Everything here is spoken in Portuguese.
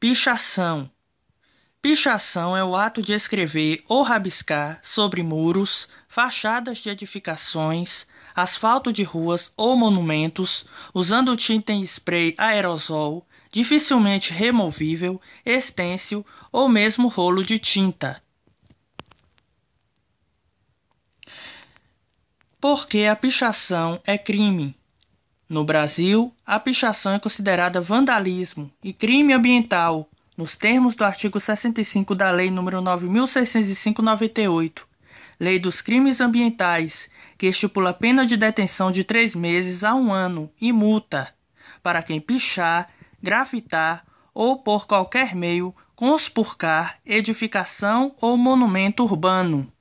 Pichação. Pichação é o ato de escrever ou rabiscar sobre muros, fachadas de edificações, asfalto de ruas ou monumentos, usando tinta em spray aerosol, dificilmente removível, estêncil ou mesmo rolo de tinta. Porque a pichação é crime. No Brasil, a pichação é considerada vandalismo e crime ambiental, nos termos do artigo 65 da Lei nº 9.605/98, Lei dos Crimes Ambientais, que estipula pena de detenção de três meses a um ano e multa para quem pichar, grafitar ou por qualquer meio conspurcar edificação ou monumento urbano.